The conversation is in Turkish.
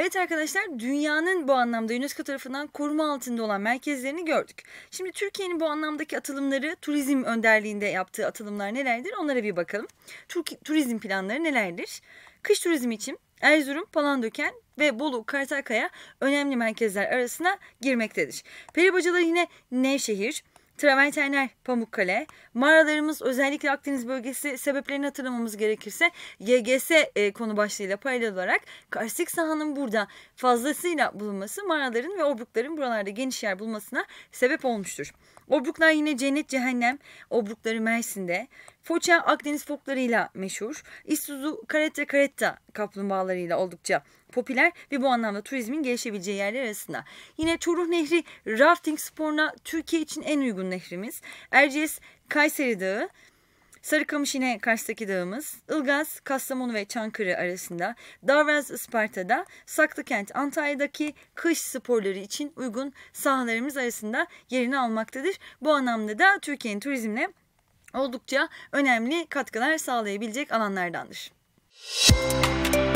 Evet arkadaşlar dünyanın bu anlamda UNESCO tarafından koruma altında olan merkezlerini gördük. Şimdi Türkiye'nin bu anlamdaki atılımları turizm önderliğinde yaptığı atılımlar nelerdir onlara bir bakalım. Türk, turizm planları nelerdir? Kış turizmi için Erzurum, Palandöken ve Bolu Kartakaya önemli merkezler arasına girmektedir. Peribacalar yine Nevşehir, Travertenler Pamukkale. Mağaralarımız özellikle Akdeniz bölgesi sebeplerini hatırlamamız gerekirse YGS e, konu başlığıyla paralel olarak karstik sahanın burada fazlasıyla bulunması mağaraların ve obrukların buralarda geniş yer bulmasına sebep olmuştur. Obruklar yine cennet cehennem obrukları Mersin'de. Foça Akdeniz foklarıyla meşhur. İsuzu karetta karetta kaplumbağalarıyla oldukça popüler ve bu anlamda turizmin gelişebileceği yerler arasında. Yine Çoruh Nehri rafting sporuna Türkiye için en uygun nehrimiz. Erciyes Kayseri Dağı, Sarıkamış yine Kars'taki dağımız, Ilgaz, Kastamonu ve Çankırı arasında, Davraz Isparta'da, Saklıkent Antalya'daki kış sporları için uygun sahalarımız arasında yerini almaktadır. Bu anlamda da Türkiye'nin turizmine oldukça önemli katkılar sağlayabilecek alanlardandır. Müzik